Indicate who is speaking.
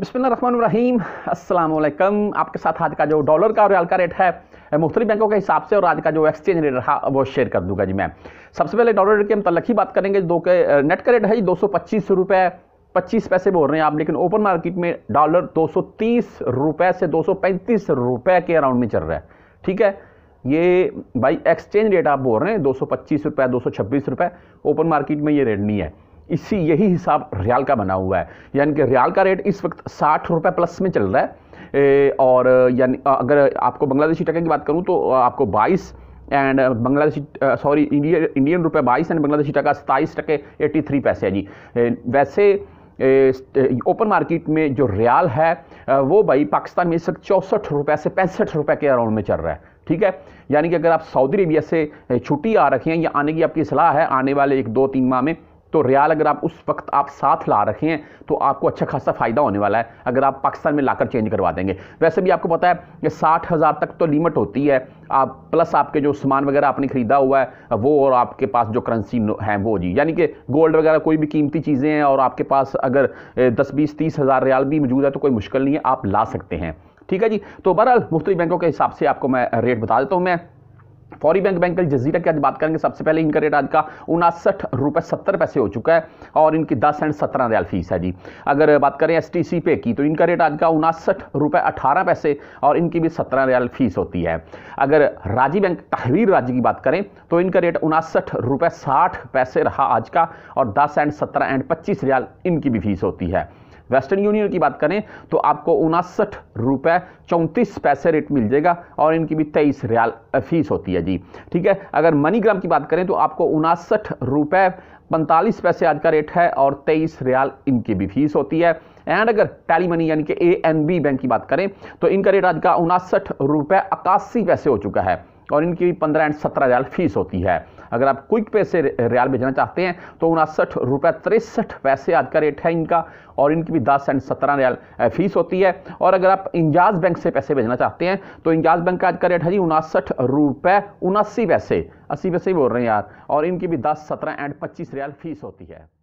Speaker 1: बिसमीम असलकम आपके साथ आज का जो डॉलर का और रियाल का रेट है मुख्तलि बैंकों के हिसाब से और आज का जो एक्सचेंज रेट रहा वो शेयर कर दूंगा जी मैं सबसे पहले डॉलर रेट के मतलब ही बात करेंगे दो के नेट का रेट है जी दो सौ पच्चीस रुपये पच्चीस पैसे बोल रहे हैं आप लेकिन ओपन मार्केट में डॉलर दो सौ तीस रुपये से दो सौ पैंतीस रुपये के अराउंड में चल रहा है ठीक है ये भाई एक्सचेंज रेट आप बोल रहे हैं दो सौ पच्चीस रुपये दो सौ छब्बीस रुपये ओपन मार्केट में ये रेट नहीं है इसी यही हिसाब रियाल का बना हुआ है यानी कि रियाल का रेट इस वक्त साठ रुपये प्लस में चल रहा है ए, और यानी अगर आपको बांग्लादेशी टके की बात करूँ तो आपको बाईस and Bangladeshi sorry Indian Indian रुपये बाईस एंड बांग्लादेशी टका सताईस टके एट्टी थ्री पैसे है जी ए, वैसे ओपन मार्केट में जो रियाल है वो भाई पाकिस्तान में इस वक्त चौंसठ रुपये से पैंसठ रुपये के अराउंड में चल रहा है ठीक है यानी कि अगर आप सऊदी अरेबिया से छुट्टी आ रखें हैं या आने की आपकी सलाह है आने वाले एक दो तीन माह में तो रियाल अगर आप उस वक्त आप साथ ला रखे हैं तो आपको अच्छा खासा फ़ायदा होने वाला है अगर आप पाकिस्तान में लाकर चेंज करवा देंगे वैसे भी आपको पता है कि साठ हज़ार तक तो लिमिट होती है आप प्लस आपके जो सामान वगैरह आपने ख़रीदा हुआ है वो और आपके पास जो करेंसी है वो जी यानी कि गोल्ड वगैरह कोई भी कीमती चीज़ें हैं और आपके पास अगर दस बीस तीस हज़ार रियाल भी मौजूद है तो कोई मुश्किल नहीं है आप ला सकते हैं ठीक है जी तो बहरहाल मुख्तलि बैंकों के हिसाब से आपको मैं रेट बता देता हूँ मैं फौरी बैंक बैंक जजीरा की आज बात करेंगे सबसे पहले इनका रेट आज का उनासठ रुपये सत्तर पैसे हो चुका है और इनकी दस एंड सत्रह रियाल फीस है जी अगर बात करें एस टी सी पे की तो इनका रेट आज का उनासठ रुपये अठारह पैसे और इनकी भी सत्रह रियाल फीस होती है अगर राजी बैंक तहवीर राजी की बात करें तो इनका रेट उनासठ रुपये साठ पैसे रहा आज का और दस एंड सत्रह एंड पच्चीस रियाल इनकी भी फीस होती है वेस्टर्न यूनियन की बात करें तो आपको उनासठ रुपये चौंतीस पैसे रेट मिल जाएगा और इनकी भी तेईस रियाल फीस होती है जी ठीक है अगर मनीग्राम की बात करें तो आपको उनासठ रुपये पैंतालीस पैसे आज का रेट है और तेईस रियाल इनकी भी फीस होती है एंड अगर टैली मनी यानी कि ए एन बी बैंक की बात करें तो इनका रेट आज का उनासठ रुपये इक्यासी पैसे हो चुका है और इनकी भी पंद्रह एंड सत्रह रियाल फीस होती है अगर आप क्विक पे से रियाल भेजना चाहते हैं तो उनसठ रुपये तिरसठ पैसे आज का रेट है इनका और इनकी भी दस एंड सत्रह रियाल फीस होती है और अगर आप इंजाज बैंक से पैसे भेजना चाहते हैं तो इंजाज बैंक का आज का रेट है जी उनसठ रुपये उनासी पैसे अस्सी पैसे ही बोल रहे हैं यार और इनकी भी दस सत्रह एंड पच्चीस रियाल फीस होती है